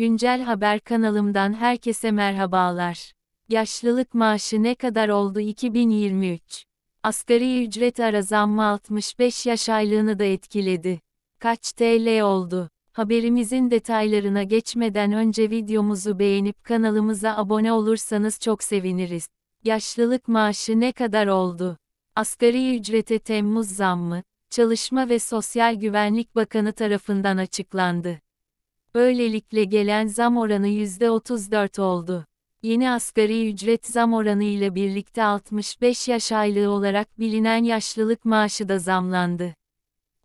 Güncel Haber kanalımdan herkese merhabalar. Yaşlılık maaşı ne kadar oldu 2023? Asgari ücret ara zammı 65 yaş aylığını da etkiledi. Kaç TL oldu? Haberimizin detaylarına geçmeden önce videomuzu beğenip kanalımıza abone olursanız çok seviniriz. Yaşlılık maaşı ne kadar oldu? Asgari ücrete Temmuz zammı, Çalışma ve Sosyal Güvenlik Bakanı tarafından açıklandı. Böylelikle gelen zam oranı %34 oldu. Yeni asgari ücret zam oranı ile birlikte 65 yaş aylığı olarak bilinen yaşlılık maaşı da zamlandı.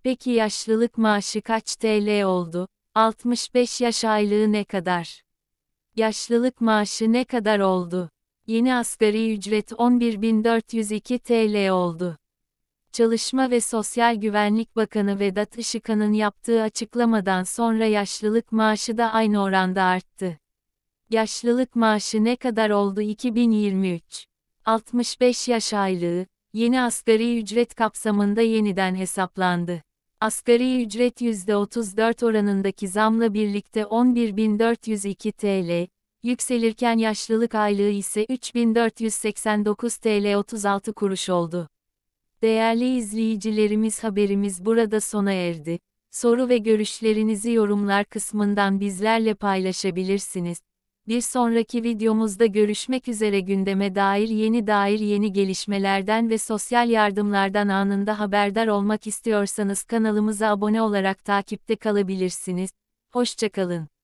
Peki yaşlılık maaşı kaç TL oldu? 65 yaş aylığı ne kadar? Yaşlılık maaşı ne kadar oldu? Yeni asgari ücret 11.402 TL oldu. Çalışma ve Sosyal Güvenlik Bakanı Vedat Işıkan'ın yaptığı açıklamadan sonra yaşlılık maaşı da aynı oranda arttı. Yaşlılık maaşı ne kadar oldu 2023? 65 yaş aylığı, yeni asgari ücret kapsamında yeniden hesaplandı. Asgari ücret %34 oranındaki zamla birlikte 11.402 TL, yükselirken yaşlılık aylığı ise 3.489 TL 36 kuruş oldu. Değerli izleyicilerimiz haberimiz burada sona erdi. Soru ve görüşlerinizi yorumlar kısmından bizlerle paylaşabilirsiniz. Bir sonraki videomuzda görüşmek üzere gündeme dair yeni dair yeni gelişmelerden ve sosyal yardımlardan anında haberdar olmak istiyorsanız kanalımıza abone olarak takipte kalabilirsiniz. Hoşçakalın.